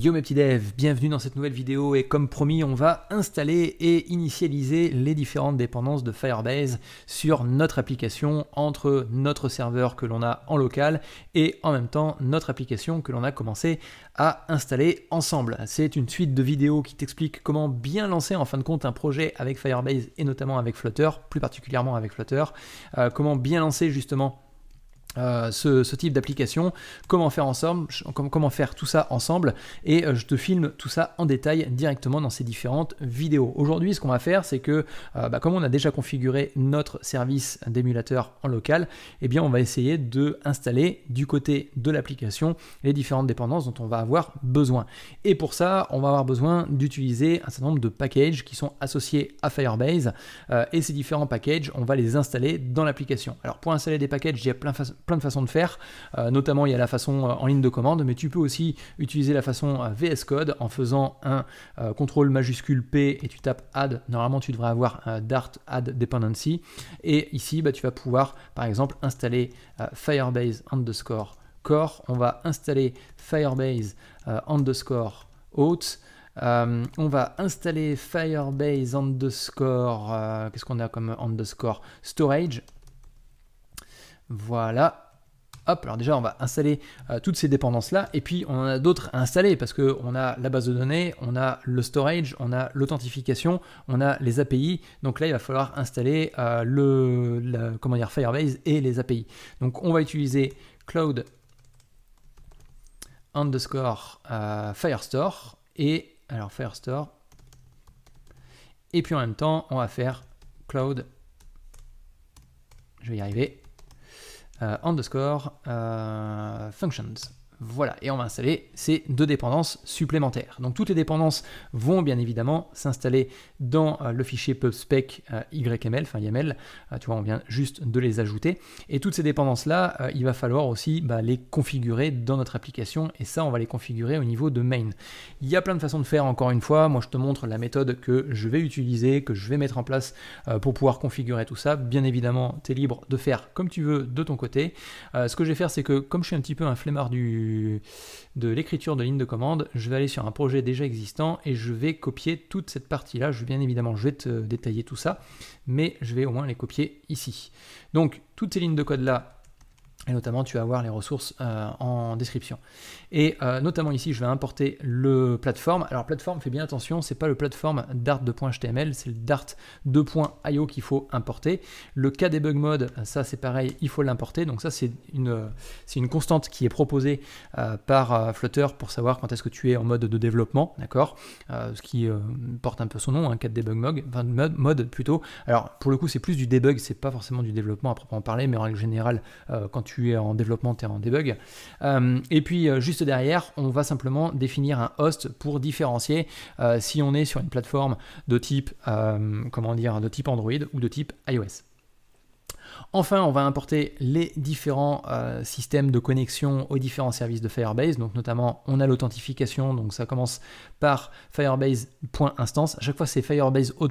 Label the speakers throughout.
Speaker 1: Yo mes petits devs, bienvenue dans cette nouvelle vidéo et comme promis on va installer et initialiser les différentes dépendances de Firebase sur notre application entre notre serveur que l'on a en local et en même temps notre application que l'on a commencé à installer ensemble. C'est une suite de vidéos qui t'explique comment bien lancer en fin de compte un projet avec Firebase et notamment avec Flutter, plus particulièrement avec Flutter, euh, comment bien lancer justement euh, ce, type d'application, comment faire ensemble, comment, faire tout ça ensemble, et euh, je te filme tout ça en détail directement dans ces différentes vidéos. Aujourd'hui, ce qu'on va faire, c'est que euh, bah, comme on a déjà configuré notre service d'émulateur en local, eh bien on va essayer de installer du côté de l'application les différentes dépendances dont on va avoir besoin. Et pour ça, on va avoir besoin d'utiliser un certain nombre de packages qui sont associés à Firebase, et ces différents packages, on va les installer dans l'application. Alors pour installer des packages, il y a plein, de plein de façons de faire. Euh, notamment, il y a la façon euh, en ligne de commande, mais tu peux aussi utiliser la façon euh, VS Code en faisant un contrôle majuscule P et tu tapes add. Normalement, tu devrais avoir Dart add dependency. Et ici, bah, tu vas pouvoir, par exemple, installer Firebase underscore core. On va installer Firebase underscore out. on va installer Firebase underscore, qu'est-ce qu'on a comme underscore storage. Voilà, Hop, alors déjà on va installer euh, toutes ces dépendances-là, et puis on en a d'autres à installer parce qu'on a la base de données, on a le storage, on a l'authentification, on a les API. Donc là il va falloir installer euh, le, comment dire, Firebase et les API. Donc on va utiliser cloud underscore euh, Firestore et alors Firestore. Et puis en même temps on va faire cloud. Je vais y arriver euh, underscore euh, functions. Voilà, et on va installer ces deux dépendances supplémentaires. Donc toutes les dépendances vont bien évidemment s'installer dans euh, le fichier pubspec euh, YML, enfin YAML, euh, tu vois, on vient juste de les ajouter. Et toutes ces dépendances-là, il va falloir aussi bah, les configurer dans notre application, et ça, on va les configurer au niveau de main. Il y a plein de façons de faire, encore une fois, moi je te montre la méthode que je vais utiliser, que je vais mettre en place pour pouvoir configurer tout ça. Bien évidemment, tu es libre de faire comme tu veux de ton côté. ce que je vais faire, c'est que comme je suis un petit peu un flemmard du de l'écriture de ligne de commande, je vais aller sur un projet déjà existant et je vais copier toute cette partie-là. Je, bien évidemment, je vais te détailler tout ça, mais je vais au moins les copier ici. Donc, toutes ces lignes de code-là, et notamment, tu vas avoir les ressources euh, en description. Et euh, notamment ici, je vais importer le plateforme. Alors, plateforme, fais bien attention, c'est pas le plateforme dart2.html, c'est le dart2.io qu'il faut importer. Le cas debug mode, ça c'est pareil, il faut l'importer. Donc, ça, c'est une, une constante qui est proposée euh, par Flutter pour savoir quand est-ce que tu es en mode de développement, d'accord Ce qui porte un peu son nom, un hein, debug mode, mode, plutôt. Alors, pour le coup, c'est plus du debug, c'est pas forcément du développement à proprement parler, mais en règle générale, quand tu es en développement, tu es en debug. Euh, et puis euh, juste derrière, on va simplement définir un host pour différencier euh, si on est sur une plateforme de type, comment dire, de type Android ou de type iOS. Enfin, on va importer les différents systèmes de connexion aux différents services de Firebase. Donc, notamment, on a l'authentification. Donc, ça commence par firebase.instance. À chaque fois, c'est firebase ou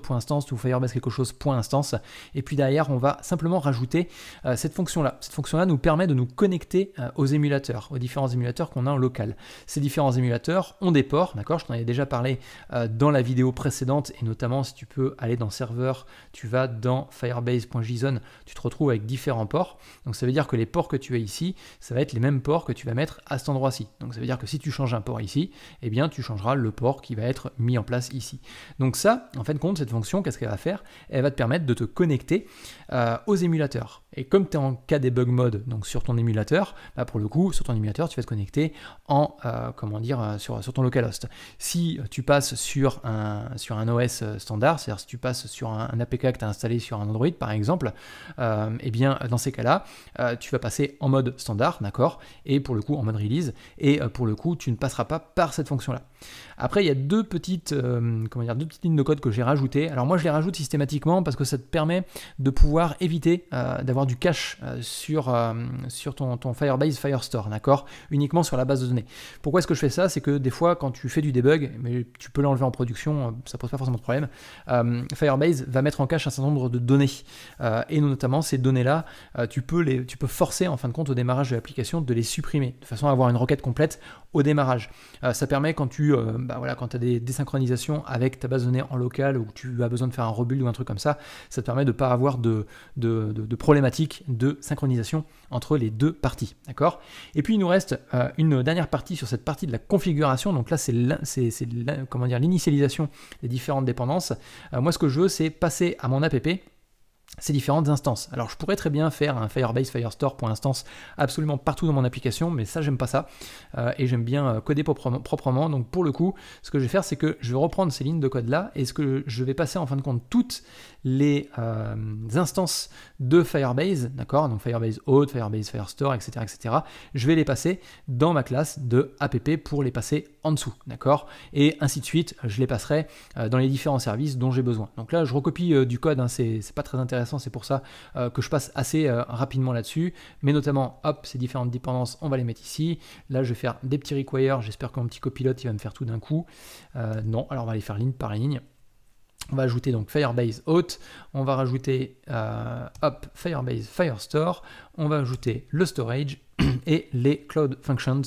Speaker 1: firebase quelque chose .instance. Et puis derrière, on va simplement rajouter euh, cette fonction-là. Cette fonction-là nous permet de nous connecter euh, aux émulateurs, aux différents émulateurs qu'on a en local. Ces différents émulateurs ont des ports, d'accord Je t'en ai déjà parlé euh, dans la vidéo précédente et notamment si tu peux aller dans serveur, tu vas dans firebase.json, tu te retrouves avec différents ports. Donc ça veut dire que les ports que tu as ici, ça va être les mêmes ports que tu vas mettre à cet endroit-ci. Donc ça veut dire que si tu changes un port ici, eh bien tu changeras le port qui va être mis en place ici. Donc ça, en fin de compte, cette fonction, qu'est-ce qu'elle va faire Elle va te permettre de te connecter euh, aux émulateurs. Et comme tu es en cas bug mode, donc sur ton émulateur, bah, pour le coup, sur ton émulateur, tu vas te connecter en, euh, comment dire, euh, sur, ton localhost. Si tu passes sur un, sur un OS standard, c'est-à-dire si tu passes sur un, APK que tu as installé sur un Android, par exemple, eh bien, dans ces cas-là, tu vas passer en mode standard, d'accord Et pour le coup, en mode release, et pour le coup, tu ne passeras pas par cette fonction-là. Après, il y a deux petites, euh, deux petites lignes de code que j'ai rajoutées. Alors moi, je les rajoute systématiquement parce que ça te permet de pouvoir éviter euh, d'avoir du cache euh, sur, sur ton, ton, Firebase Firestore, d'accord Uniquement sur la base de données. Pourquoi est-ce que je fais ça C'est que des fois, quand tu fais du debug, mais tu peux l'enlever en production, ça ne pose pas forcément de problème, Firebase va mettre en cache un certain nombre de données. et notamment, ces données-là, tu, peux les, tu peux forcer, en fin de compte, au démarrage de l'application, de les supprimer, de façon à avoir une requête complète au démarrage. ça permet, quand tu euh, bah voilà, quand tu as des désynchronisations avec ta base de données en local ou que tu as besoin de faire un rebuild ou un truc comme ça, ça te permet de ne pas avoir de, de, de, problématiques de synchronisation entre les deux parties. D'accord Et puis il nous reste euh, une dernière partie sur cette partie de la configuration. Donc là, c'est l'initialisation des différentes dépendances. Euh, moi, ce que je veux, c'est passer à mon app ces différentes instances. Alors je pourrais très bien faire un Firebase Firestore pour instance absolument partout dans mon application, mais ça j'aime pas ça, euh, et j'aime bien euh, coder proprement, donc pour le coup, ce que je vais faire c'est que je vais reprendre ces lignes de code là, et ce que je vais passer en fin de compte toutes les euh, instances de Firebase, d'accord, donc Firebase Auth, Firebase Firestore, etc., etc., je vais les passer dans ma classe de app pour les passer en dessous, d'accord, et ainsi de suite, je les passerai dans les différents services dont j'ai besoin. Donc là je recopie du code, hein, c'est pas très intéressant c'est pour ça euh, que je passe assez euh, rapidement là-dessus. Mais notamment, hop, ces différentes dépendances, on va les mettre ici. Là, je vais faire des petits requires, j'espère qu'un petit copilote, il va me faire tout d'un coup. Euh, non, alors on va les faire ligne par ligne. On va ajouter donc Firebase Hot, on va rajouter hop, Firebase Firestore, on va ajouter le storage et les cloud functions,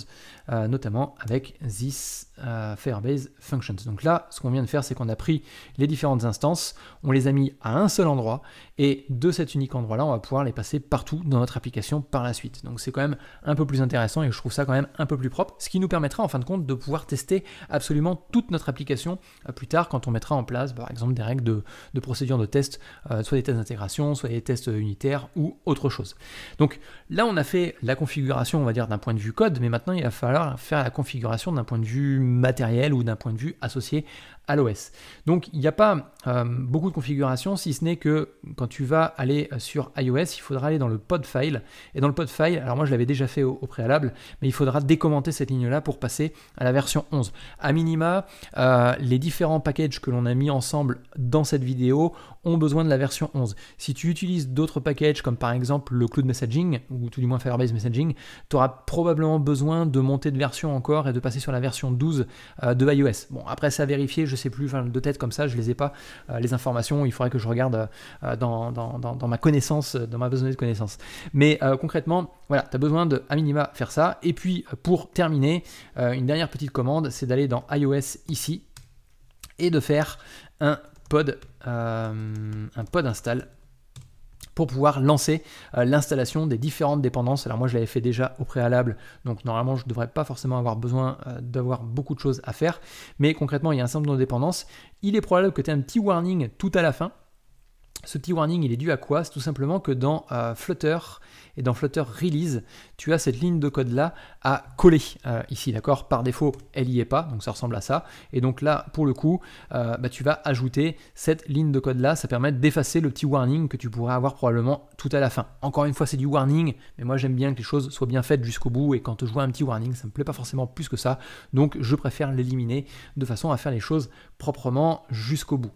Speaker 1: notamment avec this Firebase Functions. Donc là, ce qu'on vient de faire, c'est qu'on a pris les différentes instances, on les a mis à un seul endroit, et de cet unique endroit-là, on va pouvoir les passer partout dans notre application par la suite. Donc c'est quand même un peu plus intéressant et je trouve ça quand même un peu plus propre, ce qui nous permettra en fin de compte de pouvoir tester absolument toute notre application euh, plus tard quand on mettra en place par exemple des règles de, procédure de test, euh, soit des tests d'intégration, soit des tests unitaires ou autre chose. Donc là, on a fait la configuration, on va dire, d'un point de vue code, mais maintenant il va falloir faire la configuration d'un point de vue matériel ou d'un point de vue associé à l'OS. Donc il n'y a pas euh, beaucoup de configuration, si ce n'est que quand tu vas aller sur iOS, il faudra aller dans le pod file. Et dans le pod file, alors moi je l'avais déjà fait au, préalable, mais il faudra décommenter cette ligne-là pour passer à la version 11. A minima, euh, les différents packages que l'on a mis ensemble dans cette vidéo ont besoin de la version 11. Si tu utilises d'autres packages comme par exemple le Cloud Messaging, ou tout du moins Firebase Messaging, tu auras probablement besoin de monter de version encore et de passer sur la version 12 euh, de iOS. Bon, après ça vérifier, je sais plus, de tête comme ça, je les ai pas, euh, les informations, il faudrait que je regarde euh, dans, ma connaissance, euh, dans ma besoin de connaissance, Mais concrètement, voilà, tu as besoin de, à minima, faire ça. Et puis, pour terminer, une dernière petite commande, c'est d'aller dans iOS ici et de faire un pod, un pod install pour pouvoir lancer euh, l'installation des différentes dépendances. Alors moi je l'avais fait déjà au préalable, donc normalement je ne devrais pas forcément avoir besoin euh, d'avoir beaucoup de choses à faire, mais concrètement il y a un certain nombre de dépendances. Il est probable que tu aies un petit warning tout à la fin ce petit warning, il est dû à quoi C'est tout simplement que dans euh, Flutter et dans Flutter Release, tu as cette ligne de code là à coller euh, ici, d'accord Par défaut, elle n'y est pas, donc ça ressemble à ça. Et donc là, pour le coup, euh, bah, tu vas ajouter cette ligne de code là. Ça permet d'effacer le petit warning que tu pourrais avoir probablement tout à la fin. Encore une fois, c'est du warning, mais moi j'aime bien que les choses soient bien faites jusqu'au bout. Et quand je vois un petit warning, ça ne me plaît pas forcément plus que ça. Donc je préfère l'éliminer de façon à faire les choses proprement jusqu'au bout.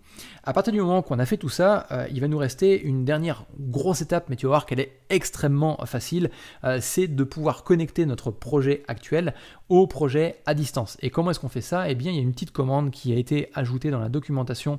Speaker 1: À partir du moment qu'on a fait tout ça, il va nous rester une dernière grosse étape, mais tu vas voir qu'elle est extrêmement facile, euh, c'est de pouvoir connecter notre projet actuel au projet à distance. Et comment est-ce qu'on fait ça Eh bien, il y a une petite commande qui a été ajoutée dans la documentation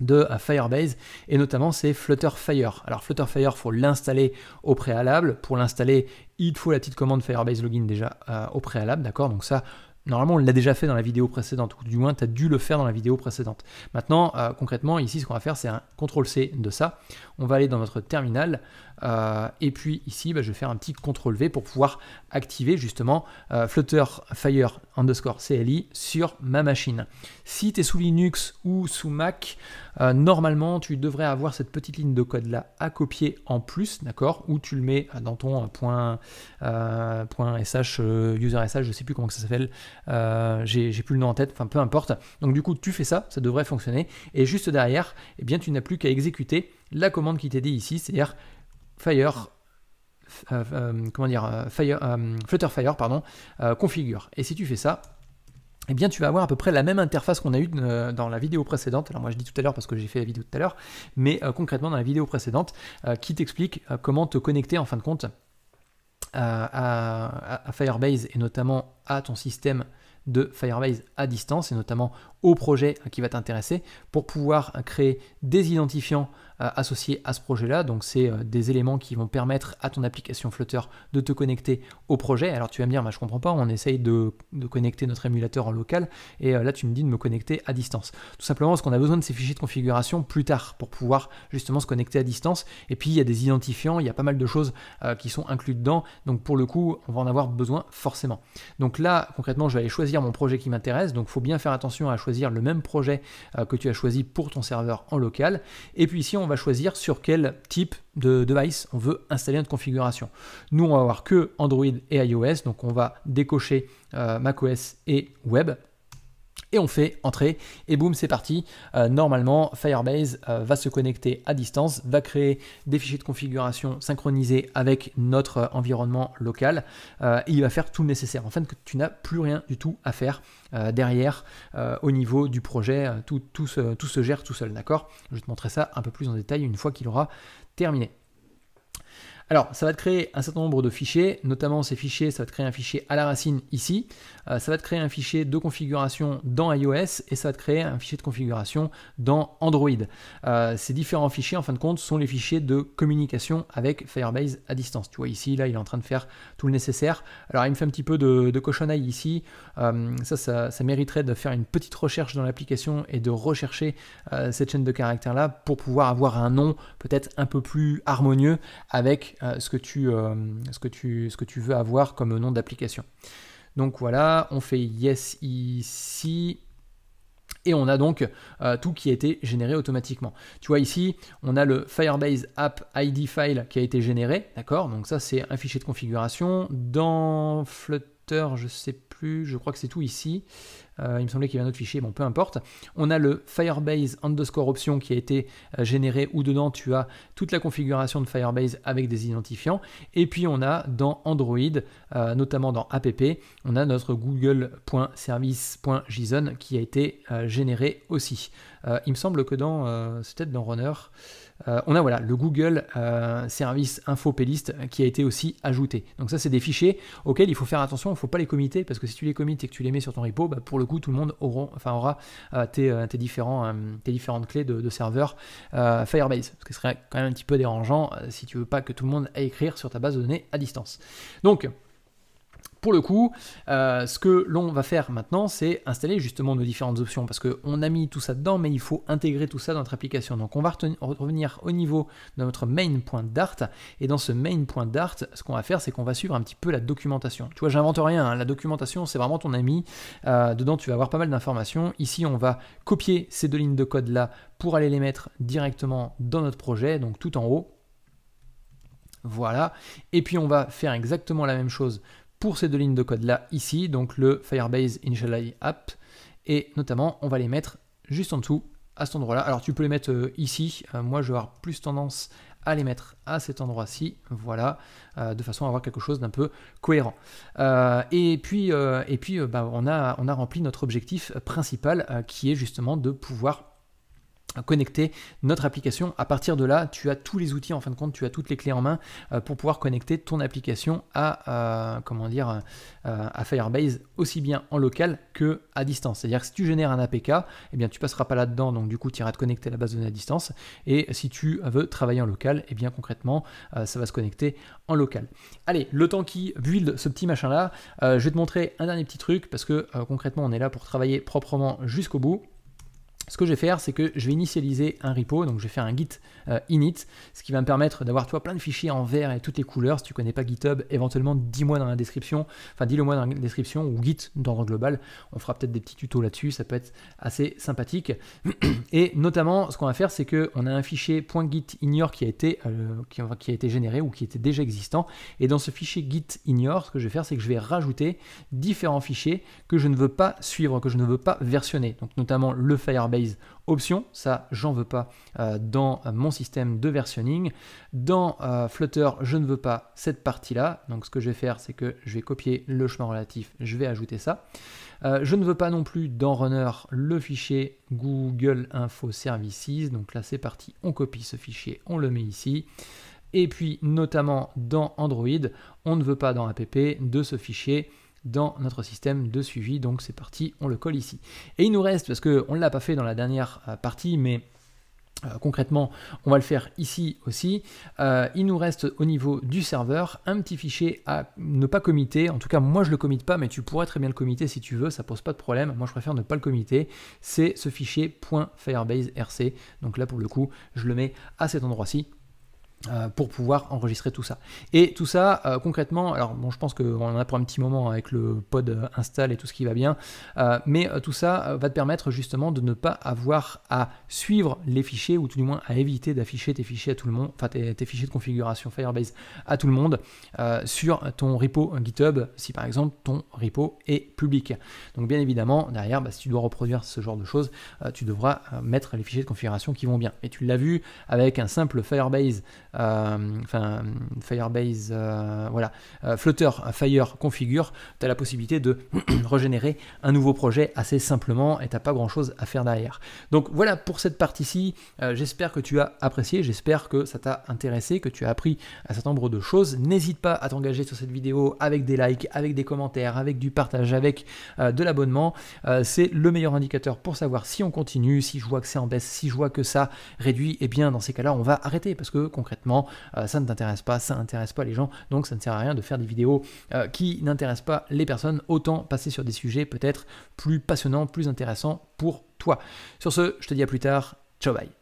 Speaker 1: de euh, Firebase et notamment c'est Flutter Fire. Alors Flutter Fire, faut l'installer au préalable. Pour l'installer, il faut la petite commande Firebase login déjà euh, au préalable, d'accord Donc ça, Normalement, on l'a déjà fait dans la vidéo précédente, ou du moins, tu as dû le faire dans la vidéo précédente. Maintenant, euh, concrètement, ici, ce qu'on va faire, c'est un CTRL-C de ça. On va aller dans notre terminal, euh, et puis ici, bah, je vais faire un petit CTRL V pour pouvoir activer justement euh, Flutter Fire underscore CLI sur ma machine. Si tu es sous Linux ou sous Mac, euh, normalement tu devrais avoir cette petite ligne de code là à copier en plus, d'accord Ou tu le mets dans ton point, SH, user SH, je sais plus comment ça s'appelle, j'ai plus le nom en tête, enfin peu importe. Donc du coup, tu fais ça, ça devrait fonctionner. Et juste derrière, eh bien tu n'as plus qu'à exécuter la commande qui t'est dit ici, c'est-à-dire Fire, euh, euh, comment dire, euh, Fire, Flutter Fire, pardon, configure. Et si tu fais ça, eh bien tu vas avoir à peu près la même interface qu'on a eue dans la vidéo précédente. Alors moi je dis tout à l'heure parce que j'ai fait la vidéo tout à l'heure, mais concrètement dans la vidéo précédente qui t'explique comment te connecter en fin de compte à, à, Firebase et notamment à ton système de Firebase à distance et notamment au projet hein, qui va t'intéresser pour pouvoir hein, créer des identifiants euh, associés à ce projet-là. Donc c'est euh, des éléments qui vont permettre à ton application Flutter de te connecter au projet. Alors tu vas me dire, je je comprends pas, on essaye de, de, connecter notre émulateur en local et euh, là tu me dis de me connecter à distance. Tout simplement parce qu'on a besoin de ces fichiers de configuration plus tard pour pouvoir justement se connecter à distance. Et puis il y a des identifiants, il y a pas mal de choses qui sont incluses dedans. Donc pour le coup, on va en avoir besoin forcément. Donc là, concrètement, je vais aller choisir mon projet qui m'intéresse. Donc, il faut bien faire attention à choisir le même projet euh, que tu as choisi pour ton serveur en local. Et puis ici, on va choisir sur quel type de device on veut installer notre configuration. Nous, on va avoir que Android et iOS. Donc, on va décocher euh, macOS et web et on fait entrer et boum c'est parti. Euh, normalement Firebase euh, va se connecter à distance, va créer des fichiers de configuration synchronisés avec notre euh, environnement local et il va faire tout le nécessaire. En fait tu n'as plus rien du tout à faire derrière au niveau du projet, tout, tout, se, tout se gère tout seul, d'accord Je vais te montrer ça un peu plus en détail une fois qu'il aura terminé. Alors, ça va te créer un certain nombre de fichiers, notamment ces fichiers, ça va te créer un fichier à la racine ici, euh, ça va te créer un fichier de configuration dans iOS et ça va te créer un fichier de configuration dans Android. Euh, ces différents fichiers, en fin de compte, sont les fichiers de communication avec Firebase à distance. Tu vois ici, là, il est en train de faire tout le nécessaire. Alors, il me fait un petit peu de, de ici. Euh, ça, ça, mériterait de faire une petite recherche dans l'application et de rechercher cette chaîne de caractères-là pour pouvoir avoir un nom peut-être un peu plus harmonieux avec euh, ce, que tu, euh, ce, que tu, ce que tu veux avoir comme nom d'application. Donc voilà, on fait yes ici. Et on a donc euh, tout qui a été généré automatiquement. Tu vois ici, on a le Firebase App ID file qui a été généré, d'accord Donc ça, c'est un fichier de configuration. Dans Flutter, je sais je crois que c'est tout ici. Euh, il me semblait qu'il y avait un autre fichier, bon peu importe. On a le Firebase underscore option qui a été euh, généré où dedans tu as toute la configuration de Firebase avec des identifiants. Et puis on a dans Android, euh, notamment dans app, on a notre google.service.json qui a été généré aussi. il me semble que dans, c'est peut-être dans Runner. Euh, on a voilà le Google euh, Service Info euh, qui a été aussi ajouté. Donc ça, c'est des fichiers auxquels il faut faire attention, il ne faut pas les committer parce que si tu les commites et que tu les mets sur ton repo, bah, pour le coup, tout le monde aura, tes, différentes clés de, serveur Firebase, ce qui serait quand même un petit peu dérangeant si tu veux pas que tout le monde aille écrire sur ta base de données à distance. Donc pour le coup, euh, ce que l'on va faire maintenant, c'est installer justement nos différentes options parce qu'on a mis tout ça dedans, mais il faut intégrer tout ça dans notre application. Donc on va revenir au niveau de notre main point d'art. et dans ce main point d'art, ce qu'on va faire, c'est qu'on va suivre un petit peu la documentation. Tu vois, j'invente rien, hein. la documentation, c'est vraiment ton ami. Euh, dedans, tu vas avoir pas mal d'informations. Ici, on va copier ces deux lignes de code là pour aller les mettre directement dans notre projet, donc tout en haut. Voilà. Et puis on va faire exactement la même chose pour ces deux lignes de code là ici, donc le Firebase Initialize App, et notamment on va les mettre juste en dessous à cet endroit là. Alors tu peux les mettre euh, ici, euh, moi je vais avoir plus tendance à les mettre à cet endroit-ci, voilà, euh, de façon à avoir quelque chose d'un peu cohérent. et puis, et puis bah, on, a, on a rempli notre objectif principal qui est justement de pouvoir connecter notre application. À partir de là, tu as tous les outils en fin de compte, tu as toutes les clés en main euh, pour pouvoir connecter ton application à euh, comment dire euh, à Firebase aussi bien en local que à distance. C'est-à-dire que si tu génères un APK, eh bien tu passeras pas là-dedans, donc du coup tu iras te connecter à la base de données à distance. Et si tu veux travailler en local, eh bien concrètement ça va se connecter en local. Allez, le temps qui build ce petit machin là, je vais te montrer un dernier petit truc parce que concrètement on est là pour travailler proprement jusqu'au bout ce que je vais faire, c'est que je vais initialiser un repo, donc je vais faire un git euh, init, ce qui va me permettre d'avoir toi plein de fichiers en vert et toutes les couleurs. Si tu connais pas GitHub, éventuellement dis-moi dans la description, enfin dis-le moi dans la description ou Git d'ordre global. On fera peut-être des petits tutos là-dessus, ça peut être assez sympathique. Et notamment, ce qu'on va faire, c'est qu'on a un fichier .git qui a été euh, qui, qui, a été généré ou qui était déjà existant. Et dans ce fichier git ignore, ce que je vais faire, c'est que je vais rajouter différents fichiers que je ne veux pas suivre, que je ne veux pas versionner. Donc notamment le Firebase options Ça, j'en veux pas euh, dans mon système de versionning. Dans euh, Flutter, je ne veux pas cette partie-là. Donc ce que je vais faire, c'est que je vais copier le chemin relatif, je vais ajouter ça. Euh, je ne veux pas non plus dans Runner le fichier Google Info Services. Donc là, c'est parti, on copie ce fichier, on le met ici. Et puis, notamment dans Android, on ne veut pas dans app de ce fichier dans notre système de suivi. Donc c'est parti, on le colle ici. Et il nous reste, parce qu'on ne l'a pas fait dans la dernière euh, partie, mais euh, concrètement, on va le faire ici aussi. Euh, il nous reste au niveau du serveur un petit fichier à ne pas commiter. En tout cas, moi je le commite pas, mais tu pourrais très bien le commiter si tu veux, ça pose pas de problème. Moi je préfère ne pas le commiter. C'est ce fichier .firebase.rc. Donc là pour le coup, je le mets à cet endroit-ci euh, pour pouvoir enregistrer tout ça. Et tout ça, euh, concrètement, alors bon, je pense qu'on en a pour un petit moment avec le pod install et tout ce qui va bien, euh, mais tout ça va te permettre justement de ne pas avoir à suivre les fichiers, ou tout du moins à éviter d'afficher tes fichiers à tout le monde, enfin tes, fichiers de configuration Firebase à tout le monde sur ton repo GitHub, si par exemple ton repo est public. Donc bien évidemment, derrière, bah, si tu dois reproduire ce genre de choses, tu devras mettre les fichiers de configuration qui vont bien. Et tu l'as vu avec un simple Firebase euh, enfin Firebase, euh, voilà, euh, Flutter Fire Configure, tu as la possibilité de régénérer un nouveau projet assez simplement et n'as pas grand chose à faire derrière. Donc voilà pour cette partie-ci, j'espère que tu as apprécié, j'espère que ça t'a intéressé, que tu as appris un certain nombre de choses. N'hésite pas à t'engager sur cette vidéo avec des likes, avec des commentaires, avec du partage, avec de l'abonnement. c'est le meilleur indicateur pour savoir si on continue, si je vois que c'est en baisse, si je vois que ça réduit, et eh bien dans ces cas-là, on va arrêter parce que concrètement, euh, ça ne t'intéresse pas, ça n'intéresse pas les gens, donc ça ne sert à rien de faire des vidéos euh, qui n'intéressent pas les personnes, autant passer sur des sujets peut-être plus passionnants, plus intéressants pour toi. Sur ce, je te dis à plus tard, ciao bye